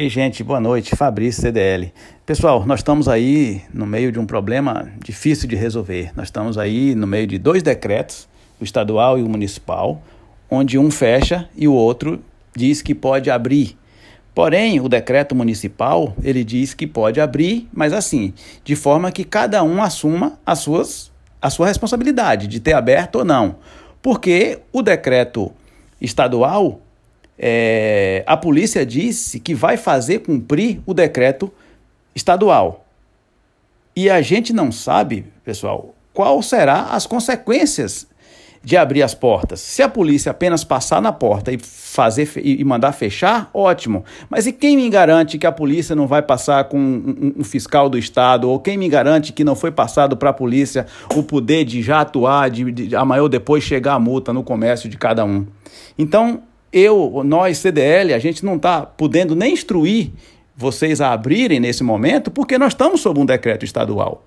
Ei, gente, boa noite. Fabrício CDL. Pessoal, nós estamos aí no meio de um problema difícil de resolver. Nós estamos aí no meio de dois decretos, o estadual e o municipal, onde um fecha e o outro diz que pode abrir. Porém, o decreto municipal, ele diz que pode abrir, mas assim, de forma que cada um assuma as suas, a sua responsabilidade de ter aberto ou não. Porque o decreto estadual é, a polícia disse que vai fazer cumprir o decreto estadual. E a gente não sabe, pessoal, qual será as consequências de abrir as portas. Se a polícia apenas passar na porta e fazer e mandar fechar, ótimo. Mas e quem me garante que a polícia não vai passar com um, um fiscal do estado ou quem me garante que não foi passado para a polícia o poder de já atuar, de, de maior depois chegar a multa no comércio de cada um? Então eu, nós, CDL, a gente não está podendo nem instruir vocês a abrirem nesse momento, porque nós estamos sob um decreto estadual,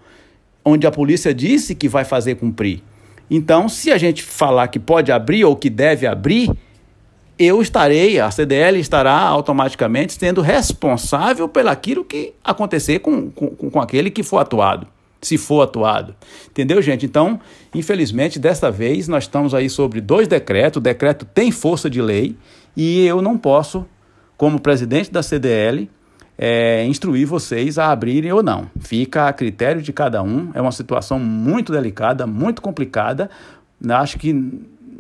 onde a polícia disse que vai fazer cumprir. Então, se a gente falar que pode abrir ou que deve abrir, eu estarei, a CDL estará automaticamente sendo responsável pelaquilo que acontecer com, com, com aquele que for atuado se for atuado. Entendeu, gente? Então, infelizmente, desta vez nós estamos aí sobre dois decretos. O decreto tem força de lei e eu não posso, como presidente da CDL, é, instruir vocês a abrirem ou não. Fica a critério de cada um. É uma situação muito delicada, muito complicada. Acho que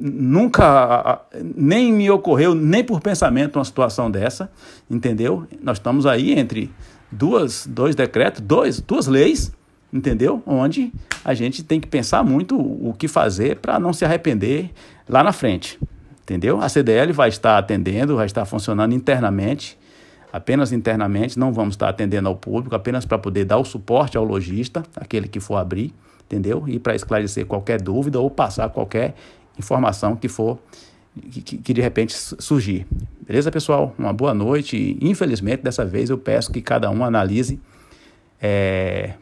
nunca nem me ocorreu nem por pensamento uma situação dessa, entendeu? Nós estamos aí entre duas, dois decretos, dois, duas leis entendeu? Onde a gente tem que pensar muito o que fazer para não se arrepender lá na frente, entendeu? A CDL vai estar atendendo, vai estar funcionando internamente, apenas internamente, não vamos estar atendendo ao público, apenas para poder dar o suporte ao lojista, aquele que for abrir, entendeu? E para esclarecer qualquer dúvida ou passar qualquer informação que for que, que, de repente surgir. Beleza, pessoal? Uma boa noite. Infelizmente, dessa vez eu peço que cada um analise é,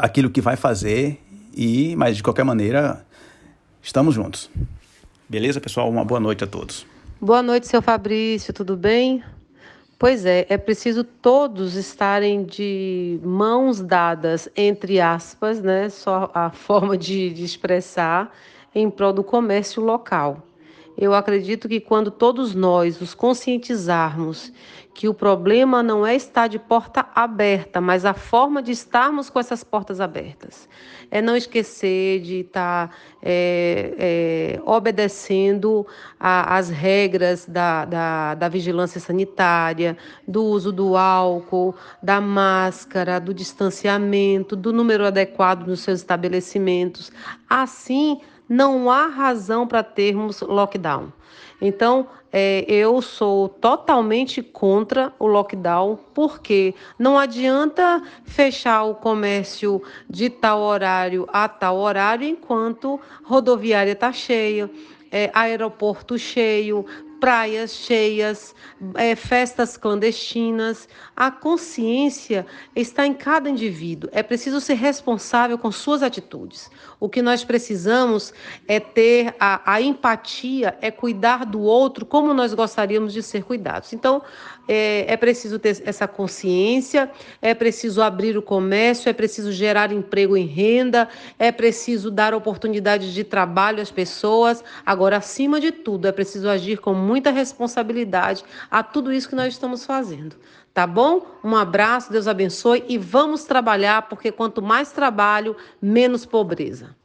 aquilo que vai fazer e, mas de qualquer maneira, estamos juntos. Beleza, pessoal? Uma boa noite a todos. Boa noite, seu Fabrício, tudo bem? Pois é, é preciso todos estarem de mãos dadas, entre aspas, né? Só a forma de, de expressar, em prol do comércio local. Eu acredito que quando todos nós nos conscientizarmos que o problema não é estar de porta aberta, mas a forma de estarmos com essas portas abertas. É não esquecer de estar é, é, obedecendo às regras da, da, da vigilância sanitária, do uso do álcool, da máscara, do distanciamento, do número adequado nos seus estabelecimentos. Assim, não há razão para termos lockdown. Então, é, eu sou totalmente contra o lockdown, porque não adianta fechar o comércio de tal horário a tal horário, enquanto rodoviária está cheia, é, aeroporto cheio, praias cheias, é, festas clandestinas. A consciência está em cada indivíduo. É preciso ser responsável com suas atitudes. O que nós precisamos é ter a, a empatia, é cuidar do outro como nós gostaríamos de ser cuidados. Então, é, é preciso ter essa consciência, é preciso abrir o comércio, é preciso gerar emprego em renda, é preciso dar oportunidades de trabalho às pessoas. Agora, acima de tudo, é preciso agir com muita responsabilidade a tudo isso que nós estamos fazendo. Tá bom? Um abraço, Deus abençoe e vamos trabalhar, porque quanto mais trabalho, menos pobreza.